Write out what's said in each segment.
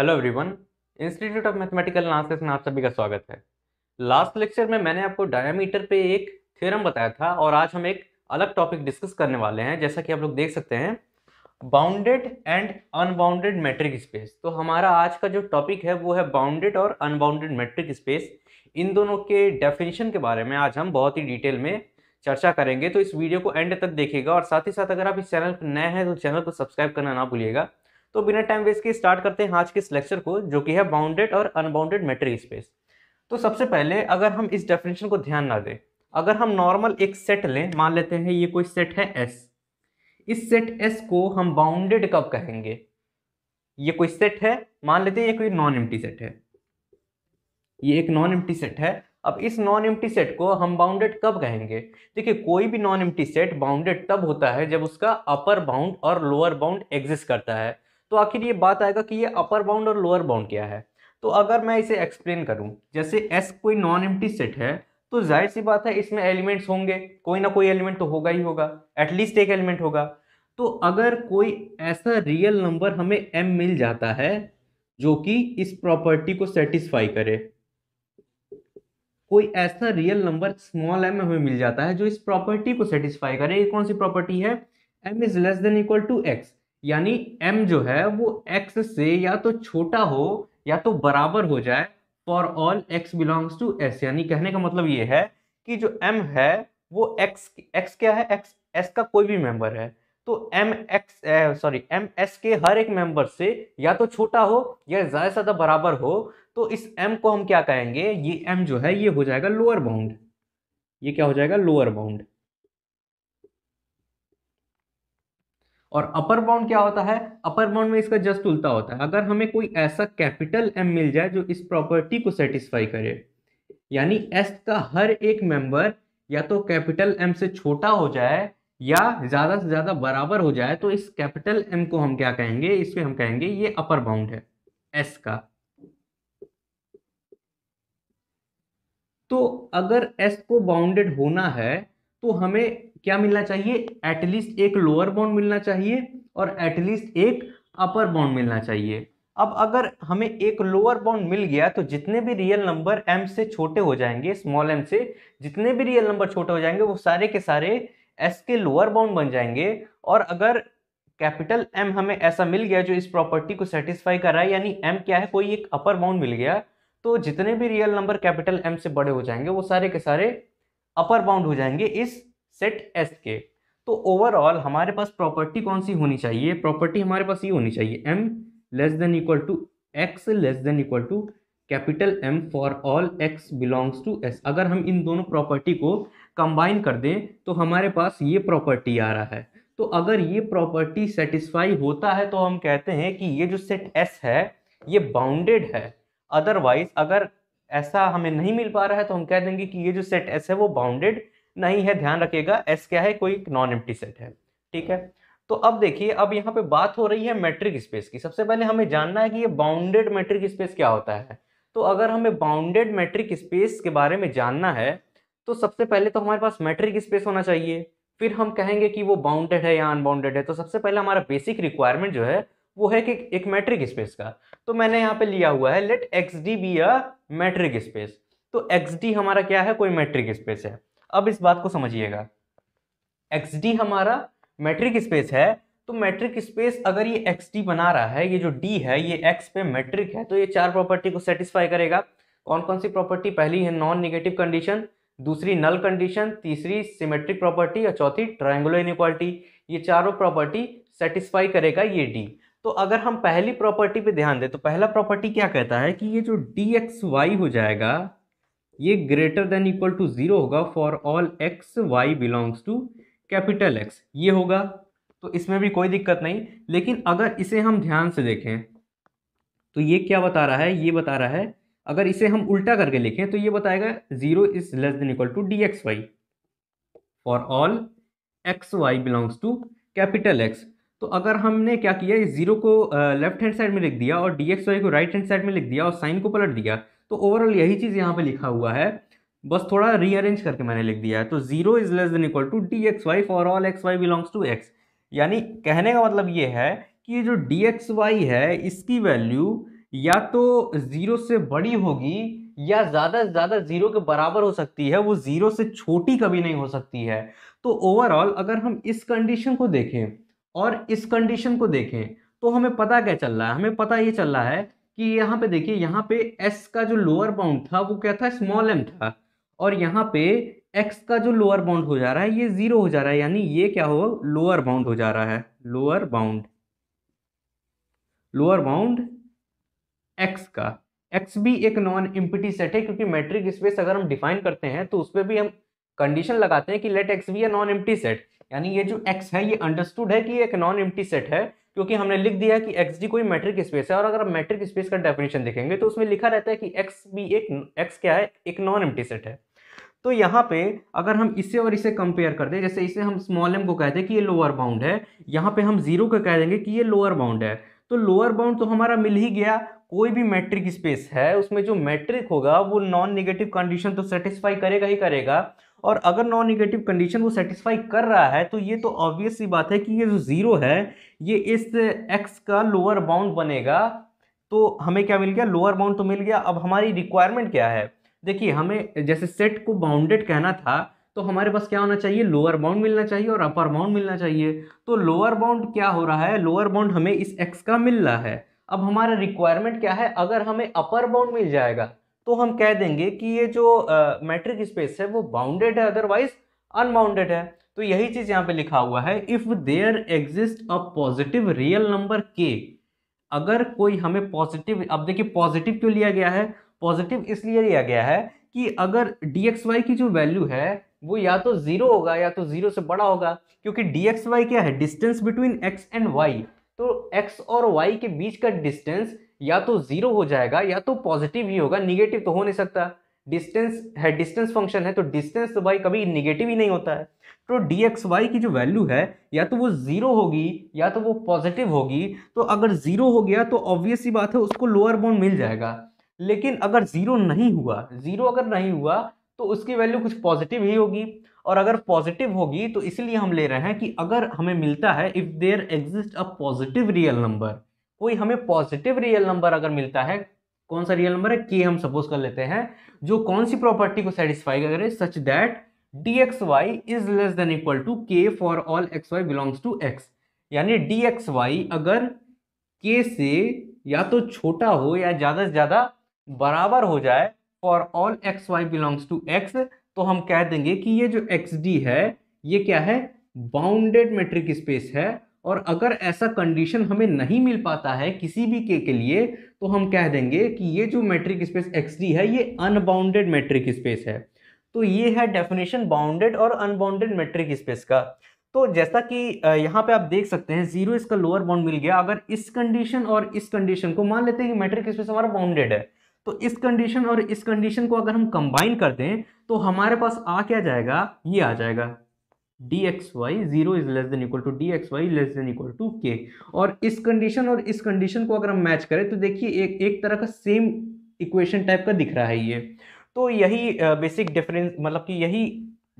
hello everyone institute of mathematical analysis में आप सभी का स्वागत है लास्ट लेक्चर में मैंने आपको डायमीटर पे एक थ्योरम बताया था और आज हम एक अलग टॉपिक डिस्कस करने वाले हैं जैसा कि आप लोग देख सकते हैं bounded and unbounded metric space तो हमारा आज का जो टॉपिक है वो है बाउंडेड और अनबाउंडेड मैट्रिक स्पेस इन दोनों के डेफिनेशन के बारे में आज हम बहुत ही डिटेल में चर्चा करेंगे तो इस वीडियो को एंड तक देखिएगा और साथ ही साथ अगर आप इस चैनल पर नए हैं तो चैनल को सब्सक्राइब करना ना भूलिएगा तो बिना टाइम वेस्ट के स्टार्ट करते हैं आज के इस लेक्चर को जो कि है बाउंडेड और अनबाउंडेड मैट्रिक स्पेस तो सबसे पहले अगर हम इस डेफिनेशन को ध्यान ना दें अगर हम नॉर्मल एक सेट लें मान लेते हैं ये कोई सेट है एस इस सेट एस को हम बाउंडेड कब कहेंगे ये कोई सेट है मान लेते हैं ये कोई नॉन एम्प्टी सेट है ये एक नॉन एम्प्टी सेट है अब इस नॉन एम्प्टी सेट को हम बाउंडेड कब कहेंगे देखिए कोई भी नॉन एम्प्टी सेट बाउंडेड तब होता है जब उसका अपर बाउंड और लोअर बाउंड एग्जिस्ट करता है तो आखिर ये बात आएगा कि ये अपर बाउंड और लोअर बाउंड क्या है तो अगर मैं इसे एक्सप्लेन करूँ जैसे एस कोई नॉन एम्प्टी सेट है तो जाहिर सी बात है इसमें एलिमेंट्स होंगे कोई ना कोई एलिमेंट तो होगा ही होगा एटलीस्ट एक एलिमेंट होगा तो अगर कोई ऐसा रियल नंबर हमें एम मिल जाता है जो कि इस प्रॉपर्टी को सेटिस्फाई करे कोई ऐसा रियल नंबर स्मॉल एम हमें मिल जाता है जो इस प्रॉपर्टी को सेटिस्फाई करे ये कौन सी प्रॉपर्टी है M is less than equal to x यानी m जो है वो x से या तो छोटा हो या तो बराबर हो जाए for all x belongs to s यानी कहने का मतलब ये है कि जो m है वो x x क्या है x s का कोई भी मेंबर है तो m x sorry m s के हर एक मेंबर से या तो छोटा हो या ज़्यादा से ज़्यादा बराबर हो तो इस एम को हम क्या कहेंगे ये एम जो है ये हो जाएगा लोअर बाउंड ये क्या हो जाएगा लोअर बाउंड और अपर बाउंड क्या होता है अपर बाउंड में इसका जस्ट उल्टा होता है अगर हमें कोई ऐसा कैपिटल एम मिल जाए जो इस प्रॉपर्टी को सेटिस्फाई करे यानी एस का हर एक मेंबर या तो कैपिटल एम से छोटा हो जाए या ज़्यादा से ज़्यादा बराबर हो जाए तो इस कैपिटल एम को हम क्या कहेंगे इसमें हम कहेंगे ये अपर बाउंड है एस का तो अगर एस को बाउंडेड होना है तो हमें क्या मिलना चाहिए एटलीस्ट एक लोअर बाउंड मिलना चाहिए और एटलीस्ट एक अपर बाउंड मिलना चाहिए अब अगर हमें एक लोअर बाउंड मिल गया तो जितने भी रियल नंबर एम से छोटे हो जाएंगे स्मॉल एम से जितने भी रियल नंबर छोटे हो जाएंगे वो सारे के सारे एस के लोअर बाउंड बन जाएंगे और अगर कैपिटल एम हमें ऐसा मिल गया जो इस प्रॉपर्टी को सेटिस्फाई कर रहा है यानी एम क्या है कोई एक अपर बाउंड मिल गया तो जितने भी रियल नंबर कैपिटल एम से बड़े हो जाएंगे वो सारे के सारे अपर बाउंड हो जाएंगे इस सेट एस के तो ओवरऑल हमारे पास प्रॉपर्टी कौन सी होनी चाहिए प्रॉपर्टी हमारे पास ये होनी चाहिए m less than equal to x less than equal to capital m for all x belongs to s अगर हम इन दोनों प्रॉपर्टी को कंबाइन कर दें तो हमारे पास ये प्रॉपर्टी आ रहा है तो अगर ये प्रॉपर्टी सेटिस्फाई होता है तो हम कहते हैं कि ये जो सेट एस है ये बाउंडेड है अदरवाइज अगर ऐसा हमें नहीं मिल पा रहा है तो हम कह देंगे कि ये जो सेट एस है वो बाउंडेड नहीं है ध्यान रखिएगा एस क्या है कोई नॉन एम्प्टी सेट है ठीक है तो अब देखिए अब यहाँ पे बात हो रही है मैट्रिक स्पेस की सबसे पहले हमें जानना है कि ये बाउंडेड मैट्रिक स्पेस क्या होता है तो अगर हमें बाउंडेड मैट्रिक स्पेस के बारे में जानना है तो सबसे पहले तो हमारे पास मैट्रिक स्पेस होना चाहिए फिर हम कहेंगे कि वो बाउंडेड है या अनबाउंडेड है तो सबसे पहले हमारा बेसिक रिक्वायरमेंट जो है वो है कि एक मैट्रिक स्पेस का तो मैंने यहाँ पे लिया हुआ है let x d be a metric space तो एक्स डी हमारा क्या है कोई मैट्रिक स्पेस है अब इस बात को समझिएगा एक्स डी हमारा मैट्रिक स्पेस है तो मैट्रिक स्पेस अगर ये एक्स डी बना रहा है ये जो डी है ये एक्स पे मैट्रिक है तो ये चार प्रॉपर्टी को सेटिस्फाई करेगा कौन कौन सी प्रॉपर्टी पहली है नॉन निगेटिव कंडीशन दूसरी नल कंडीशन तीसरी सिमेट्रिक प्रॉपर्टी और चौथी ट्राइंगुलर इनक्वालिटी ये चारों प्रॉपर्टी सेटिस्फाई करेगा ये डी तो अगर हम पहली प्रॉपर्टी पे ध्यान दें तो पहला प्रॉपर्टी क्या कहता है कि ये जो डी एक्स वाई हो जाएगा ये greater than equal to zero होगा for all x Y belongs to capital x ये होगा तो इसमें भी कोई दिक्कत नहीं लेकिन अगर इसे हम ध्यान से देखें तो ये क्या बता रहा है ये बता रहा है अगर इसे हम उल्टा करके लिखें तो ये बताएगा zero is less than equal to D x y for all x Y belongs to capital x तो अगर हमने क्या किया ज़ीरो को लेफ्ट हैंड साइड में लिख दिया और डी एक्स वाई को राइट हैंड साइड में लिख दिया और साइन को पलट दिया तो ओवरऑल यही चीज़ यहाँ पे लिखा हुआ है बस थोड़ा रीअरेंज करके मैंने लिख दिया है तो zero is less than equal to D x y for all x Y belongs to x यानी कहने का मतलब ये है कि ये जो डी एक्स वाई है इसकी वैल्यू या तो ज़ीरो से बड़ी होगी या ज़्यादा से ज़्यादा ज़ीरो के बराबर हो सकती है वो ज़ीरो से छोटी कभी नहीं हो सकती है तो ओवरऑल अगर हम इस कंडीशन को देखें और इस कंडीशन को देखें तो हमें पता क्या चल रहा है हमें पता ये चल रहा है कि यहाँ पे देखिए यहाँ पे एस का जो लोअर बाउंड था वो क्या था स्मॉल एम था और यहाँ पे एक्स का जो लोअर बाउंड हो जा रहा है ये जीरो हो जा रहा है यानी ये क्या हो लोअर बाउंड हो जा रहा है lower bound lower bound x का एक्स भी एक नॉन इम्पिटी सेट है क्योंकि मैट्रिक स्पेस अगर हम डिफाइन करते हैं तो उस पर भी हम कंडीशन लगाते हैं कि let x be a non empty set यानी ये जो एक्स है ये अंडरस्टूड है कि एक नॉन एम्प्टी सेट है क्योंकि हमने लिख दिया है कि एक्स जी कोई मैट्रिक स्पेस है और अगर आप मैट्रिक स्पेस का डेफिनेशन देखेंगे तो उसमें लिखा रहता है कि एक्स भी एक एक्स क्या है एक नॉन एम्प्टी सेट है तो यहाँ पे अगर हम इसे और इसे कंपेयर कर दें जैसे इसे हम स्मॉल एम को कहते हैं कि ये लोअर बाउंड है यहाँ पे हम जीरो को कह देंगे कि ये लोअर बाउंड है तो लोअर बाउंड तो हमारा मिल ही गया कोई भी मैट्रिक स्पेस है उसमें जो मैट्रिक होगा वो नॉन नेगेटिव कंडीशन तो सेटिस्फाई करेगा ही करेगा और अगर नॉन निगेटिव कंडीशन वो सेटिस्फाई कर रहा है तो ये तो ऑब्वियस सी बात है कि ये जो ज़ीरो है ये इस एक्स का लोअर बाउंड बनेगा तो हमें क्या मिल गया लोअर बाउंड तो मिल गया अब हमारी रिक्वायरमेंट क्या है देखिए हमें जैसे सेट को बाउंडेड कहना था तो हमारे पास क्या होना चाहिए लोअर बाउंड मिलना चाहिए और अपर बाउंड मिलना चाहिए तो लोअर बाउंड क्या हो रहा है लोअर बाउंड हमें इस एक्स का मिल रहा है अब हमारा रिक्वायरमेंट क्या है अगर हमें अपर बाउंड मिल जाएगा तो हम कह देंगे कि ये जो मैट्रिक uh, स्पेस है वो बाउंडेड है अदरवाइज अनबाउंडेड है तो यही चीज यहाँ पे लिखा हुआ है if there exist a positive real number के अगर कोई हमें पॉजिटिव अब देखिए पॉजिटिव क्यों लिया गया है पॉजिटिव इसलिए लिया गया है कि अगर डी एक्स वाई की जो वैल्यू है वो या तो जीरो होगा या तो जीरो से बड़ा होगा क्योंकि डी एक्स वाई क्या है distance between X and Y तो एक्स और वाई के बीच का डिस्टेंस या तो जीरो हो जाएगा या तो पॉजिटिव ही होगा निगेटिव तो हो नहीं सकता डिस्टेंस है डिस्टेंस फंक्शन है तो डिस्टेंस तो भाई कभी निगेटिव ही नहीं होता है तो डी एक्स वाई की जो वैल्यू है या तो वो ज़ीरो होगी या तो वो पॉजिटिव होगी तो अगर ज़ीरो हो गया तो ऑब्वियस ही बात है उसको लोअर बाउंड मिल जाएगा लेकिन अगर ज़ीरो नहीं हुआ ज़ीरो अगर नहीं हुआ तो उसकी वैल्यू कुछ पॉजिटिव ही होगी और अगर पॉजिटिव होगी तो इसलिए हम ले रहे हैं कि अगर हमें मिलता है if there exist a positive real number कोई हमें पॉजिटिव रियल नंबर अगर मिलता है कौन सा रियल नंबर है के हम सपोज कर लेते हैं जो कौन सी प्रॉपर्टी को सेटिस्फाई करे such that D x Y is less than equal to K for all x Y belongs to x यानी डी एक्स वाई अगर के से या तो छोटा हो या ज़्यादा से ज़्यादा बराबर हो जाए for all x Y belongs to X तो हम कह देंगे कि ये जो एक्स डी है ये क्या है बाउंडेड मेट्रिक स्पेस है और अगर ऐसा कंडीशन हमें नहीं मिल पाता है किसी भी के के लिए तो हम कह देंगे कि ये जो मैट्रिक स्पेस एक्स डी है ये अनबाउंडेड मैट्रिक स्पेस है तो ये है डेफिनेशन बाउंडेड और अनबाउंडेड मैट्रिक स्पेस का तो जैसा कि यहाँ पे आप देख सकते हैं जीरो इसका लोअर बाउंड मिल गया अगर इस कंडीशन और इस कंडीशन को मान लेते हैं कि मैट्रिक स्पेस हमारा बाउंडेड है तो इस कंडीशन और इस कंडीशन को अगर हम कंबाइन करते हैं तो हमारे पास आ क्या जाएगा ये आ जाएगा D x Y zero is less than equal to D x Y less than equal to K और इस कंडीशन और इस कंडीशन को अगर हम मैच करें तो देखिए एक एक तरह का सेम इक्वेशन टाइप का दिख रहा है ये तो यही बेसिक डिफरेंस मतलब कि यही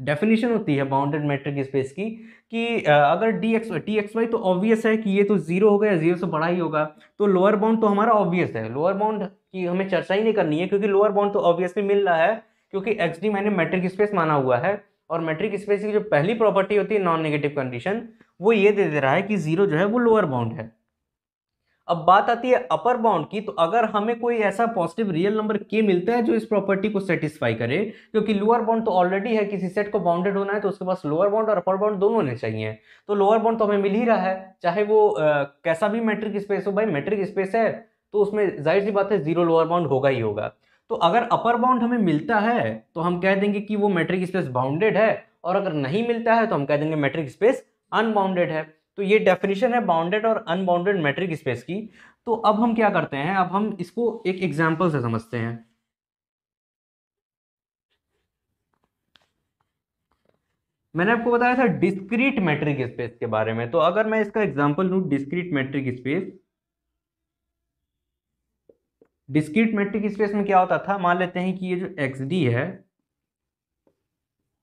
डेफिनेशन होती है बाउंडेड मैट्रिक स्पेस की कि अगर D X T X Y तो ऑब्वियस है कि ये तो जीरो होगा या जीरो से बड़ा ही होगा तो लोअर बाउंड तो हमारा ऑब्वियस है लोअर बाउंड की हमें चर्चा ही नहीं करनी है क्योंकि लोअर बाउंड तो ऑब्वियसली मिल रहा है क्योंकि एक्स डी मैंने मैट्रिक स्पेस माना हुआ है और मेट्रिक स्पेस की जो पहली प्रॉपर्टी होती है नॉन नेगेटिव कंडीशन वो ये दे दे रहा है कि जीरो जो है वो लोअर बाउंड है अब बात आती है अपर बाउंड की तो अगर हमें कोई ऐसा पॉजिटिव रियल नंबर के मिलता है जो इस प्रॉपर्टी को सेटिस्फाई करे क्योंकि लोअर बाउंड तो ऑलरेडी है किसी सेट को बाउंडेड होना है तो उसके पास लोअर बाउंड और अपर बाउंड दोनों होने चाहिए तो लोअर बाउंड तो हमें मिल ही रहा है चाहे वो आ, कैसा भी मेट्रिक स्पेस हो भाई मेट्रिक स्पेस है तो उसमें जाहिर सी बात है जीरो लोअर बाउंड होगा ही होगा तो अगर अपर बाउंड हमें मिलता है तो हम कह देंगे कि वो मैट्रिक स्पेस बाउंडेड है और अगर नहीं मिलता है तो हम कह देंगे मैट्रिक स्पेस अनबाउंडेड है तो ये डेफिनेशन है बाउंडेड और अनबाउंडेड मैट्रिक स्पेस की तो अब हम क्या करते हैं अब हम इसको एक एग्जाम्पल से समझते हैं मैंने आपको बताया था डिस्क्रीट मैट्रिक स्पेस के बारे में तो अगर मैं इसका एग्जाम्पल लू discrete metric space discrete metric space में क्या होता था मान लेते हैं कि ये जो एक्स डी है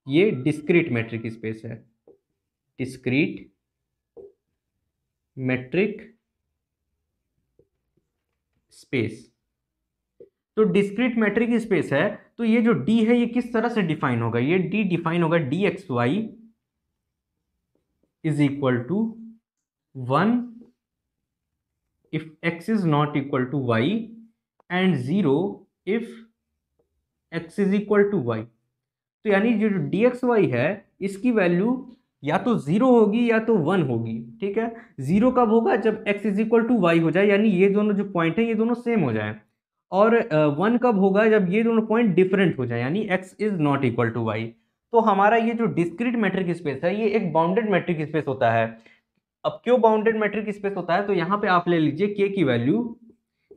ये डिस्क्रीट मैट्रिक स्पेस है डिस्क्रीट मैट्रिक स्पेस तो डिस्क्रीट मेट्रिक स्पेस है तो ये जो डी है ये किस तरह से डिफाइन होगा ये डी डिफाइन होगा D x Y is equal to one if X is not equal to Y and zero if X is equal to Y तो यानी जो डी एक्स वाई है इसकी वैल्यू या तो ज़ीरो होगी या तो वन होगी ठीक है ज़ीरो कब होगा जब X is equal to Y हो जाए यानी ये दोनों जो पॉइंट हैं ये दोनों सेम हो जाए और वन uh, कब होगा जब ये दोनों पॉइंट डिफरेंट हो जाए यानी X is not equal to Y तो हमारा ये जो डिस्क्रीट मैट्रिक स्पेस है ये एक बाउंडेड मैट्रिक स्पेस होता है अब क्यों बाउंडेड मैट्रिक स्पेस होता है तो यहाँ पे आप ले लीजिए के की वैल्यू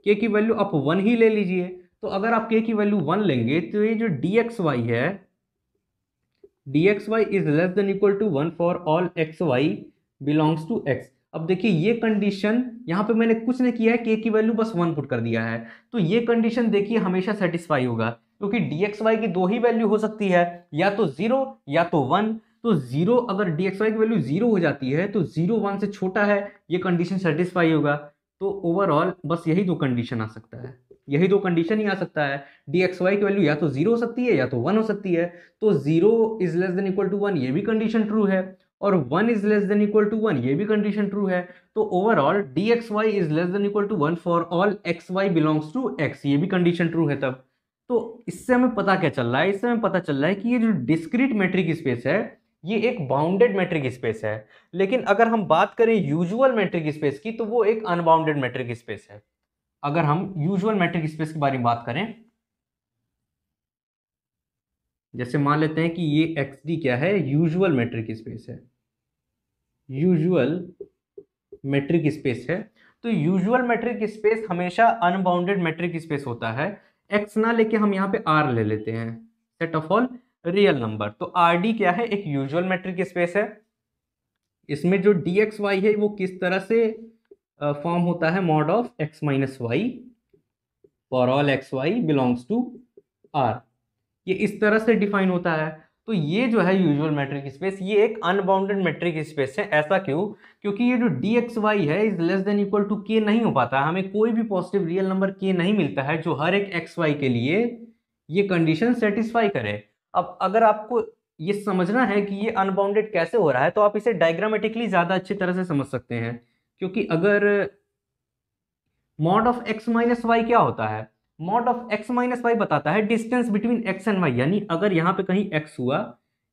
के की वैल्यू आप वन ही ले लीजिए तो अगर आप के की वैल्यू वन लेंगे तो ये जो डी एक्स वाई है D x Y is less than equal to one for all x Y belongs to X अब देखिए ये कंडीशन यहाँ पे मैंने कुछ नहीं किया है के की वैल्यू बस वन पुट कर दिया है तो ये कंडीशन देखिए हमेशा सेटिस्फाई होगा क्योंकि डी एक्स वाई की दो ही वैल्यू हो सकती है या तो जीरो या तो वन तो जीरो अगर डी एक्स वाई की वैल्यू जीरो हो जाती है तो जीरो वन से छोटा है ये कंडीशन सेटिस्फाई होगा तो ओवरऑल बस यही दो कंडीशन आ सकता है यही दो कंडीशन ही आ सकता है डी एक्स वाई की वैल्यू या तो जीरो हो सकती है या तो वन हो सकती है तो zero is less than equal to one ये भी कंडीशन ट्रू है और one is less than equal to one ये भी कंडीशन ट्रू है तो overall D x Y is less than equal to one for all x Y belongs to X ये भी कंडीशन ट्रू है तब तो इससे हमें पता क्या चल रहा है इससे हमें पता चल रहा है कि ये जो डिस्क्रीट मेट्रिक स्पेस है ये एक बाउंडेड मैट्रिक स्पेस है लेकिन अगर हम बात करें यूजुअल मैट्रिक स्पेस की तो वो एक अनबाउंडेड मैट्रिक स्पेस है अगर हम यूजुअल मैट्रिक स्पेस के बारे में बात करें जैसे मान लेते हैं कि ये एक्स डी क्या है यूजुअल मैट्रिक स्पेस है यूजुअल मैट्रिक स्पेस है तो यूजुअल मैट्रिक स्पेस हमेशा अनबाउंडेड मैट्रिक स्पेस होता है एक्स ना लेके हम यहाँ पे आर ले लेते हैं set of all real number तो आर डी क्या है एक यूजुअल मेट्रिक स्पेस है इसमें जो डी एक्स वाई है वो किस तरह से फॉर्म होता है mod of X minus Y for all x Y belongs to R ये इस तरह से डिफाइन होता है तो ये जो है यूजुअल मैट्रिक स्पेस ये एक अनबाउंडेड मैट्रिक स्पेस है ऐसा क्यों क्योंकि ये जो डी एक्स वाई है is less than equal to K नहीं हो पाता हमें कोई भी पॉजिटिव रियल नंबर के नहीं मिलता है जो हर एक एक्स वाई के लिए ये कंडीशन सेटिस्फाई करे अब अगर आपको ये समझना है कि ये अनबाउंडेड कैसे हो रहा है तो आप इसे डायग्रामेटिकली ज़्यादा अच्छी तरह से समझ सकते हैं क्योंकि अगर mod of X minus Y क्या होता है mod of X minus Y बताता है distance between X and Y यानी अगर यहाँ पे कहीं एक्स हुआ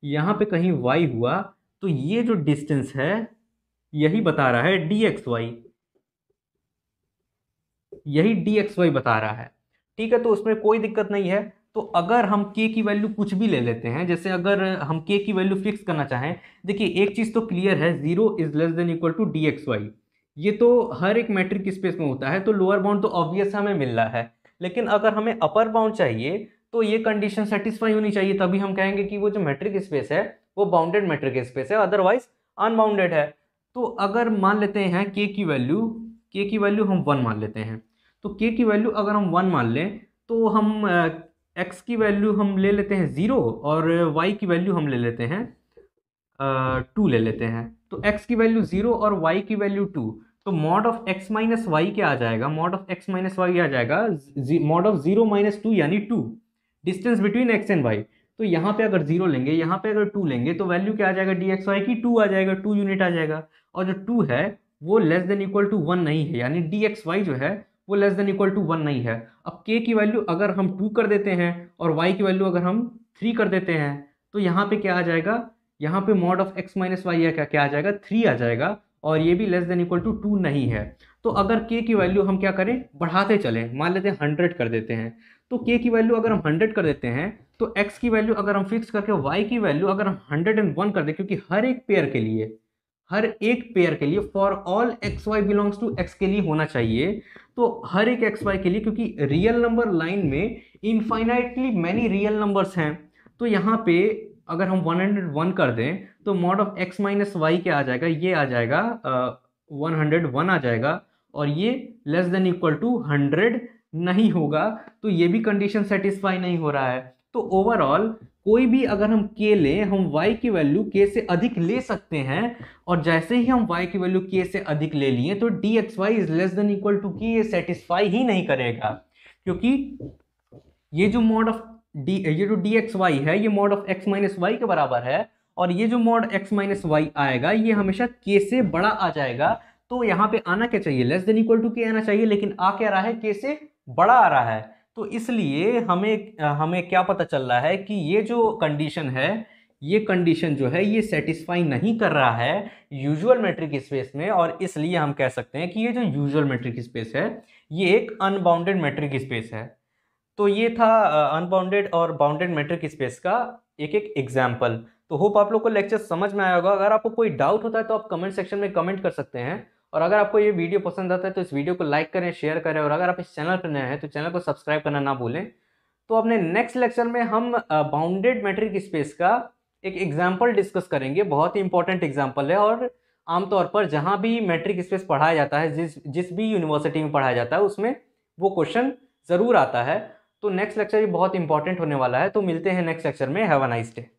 यहाँ पे कहीं वाई हुआ तो ये जो डिस्टेंस है यही बता रहा है डी एक्स वाई यही डी एक्स वाई बता रहा है ठीक है तो उसमें कोई दिक्कत नहीं है तो अगर हम के की वैल्यू कुछ भी ले लेते हैं जैसे अगर हम के की वैल्यू फिक्स करना चाहें देखिए एक चीज़ तो क्लियर है zero is less than equal to D x Y ये तो हर एक मैट्रिक स्पेस में होता है तो लोअर बाउंड तो ऑब्वियस हमें मिल रहा है लेकिन अगर हमें अपर बाउंड चाहिए तो ये कंडीशन सेटिस्फाई होनी चाहिए तभी हम कहेंगे कि वो जो मैट्रिक स्पेस है वो बाउंडेड मैट्रिक स्पेस है अदरवाइज अनबाउंडेड है तो अगर मान लेते हैं के की वैल्यू के की वैल्यू हम वन मान लेते हैं तो के की वैल्यू अगर हम वन मान लें तो हम एक्स की वैल्यू हम ले लेते हैं ज़ीरो और वाई की वैल्यू हम ले लेते हैं टू ले लेते हैं तो एक्स की वैल्यू ज़ीरो और वाई की वैल्यू टू तो mod of X minus Y क्या आ जाएगा mod of X minus Y आ जाएगा mod of zero minus two यानी two distance between X and Y तो यहाँ पे अगर जीरो लेंगे यहाँ पे अगर टू लेंगे तो वैल्यू क्या आ जाएगा डी एक्स वाई की टू आ जाएगा टू यूनिट आ जाएगा और जो टू है वो less than equal to one नहीं है यानी डी एक्स वाई जो है वो less than equal to one नहीं है अब के की वैल्यू अगर हम टू कर देते हैं और वाई की वैल्यू अगर हम थ्री कर देते हैं तो यहाँ पे क्या आ जाएगा यहाँ पे mod of X minus Y क्या क्या आ जाएगा थ्री आ जाएगा और ये भी less than equal to two नहीं है तो अगर के की वैल्यू हम क्या करें बढ़ाते चलें मान लेते हैं हंड्रेड कर देते हैं तो के की वैल्यू अगर हम हंड्रेड कर देते हैं तो एक्स की वैल्यू अगर हम फिक्स करके वाई की वैल्यू अगर हम हंड्रेड एंड वन कर दें क्योंकि हर एक पेयर के लिए हर एक पेयर के लिए for all x Y belongs to X के लिए होना चाहिए तो हर एक एक्स वाई के लिए क्योंकि रियल नंबर लाइन में इनफाइनाइटली मैनी रियल नंबर्स हैं तो यहाँ पे अगर हम 101 कर दें तो mod of X minus Y क्या आ जाएगा ये आ जाएगा वन हंड्रेड वन आ जाएगा और ये less than equal to hundred नहीं होगा तो ये भी कंडीशन सेटिस्फाई नहीं हो रहा है तो ओवरऑल कोई भी अगर हम k लें हम y की वैल्यू k से अधिक ले सकते हैं और जैसे ही हम y की वैल्यू k से अधिक ले लिए तो D x Y is less than equal to K ये सेटिस्फाई ही नहीं करेगा क्योंकि ये जो मॉड ऑफ डी ये जो डी एक्स वाई है ये mod of X minus Y के बराबर है और ये जो मॉड एक्स माइनस वाई आएगा ये हमेशा के से बड़ा आ जाएगा तो यहाँ पे आना क्या चाहिए लेस देन इक्वल टू के आना चाहिए लेकिन आ क्या रहा है के से बड़ा आ रहा है तो इसलिए हमें हमें क्या पता चल रहा है कि ये जो कंडीशन है ये कंडीशन जो है ये सेटिस्फाई नहीं कर रहा है यूजुअल मैट्रिक स्पेस में और इसलिए हम कह सकते हैं कि ये जो यूजुअल मैट्रिक स्पेस है ये एक अनबाउंडेड मैट्रिक स्पेस है तो ये था अनबाउंडेड और बाउंडेड मैट्रिक स्पेस का एक एक एग्जाम्पल तो होप आप लोग को लेक्चर समझ में आया होगा अगर आपको कोई डाउट होता है तो आप कमेंट सेक्शन में कमेंट कर सकते हैं और अगर आपको ये वीडियो पसंद आता है तो इस वीडियो को लाइक करें शेयर करें और अगर आप इस चैनल पर नए हैं तो चैनल को सब्सक्राइब करना ना भूलें तो अपने नेक्स्ट लेक्चर में हम बाउंडेड मैट्रिक स्पेस का एक एग्जाम्पल डिस्कस करेंगे बहुत ही इंपॉर्टेंट एग्जाम्पल है और आमतौर पर जहाँ भी मैट्रिक स्पेस पढ़ाया जाता है जिस जिस भी यूनिवर्सिटी में पढ़ाया जाता है उसमें वो क्वेश्चन ज़रूर आता है तो नेक्स्ट लेक्चर भी बहुत इंपॉर्टेंट होने वाला है तो मिलते हैं नेक्स्ट लेक्चर में हैव अ नाइस डे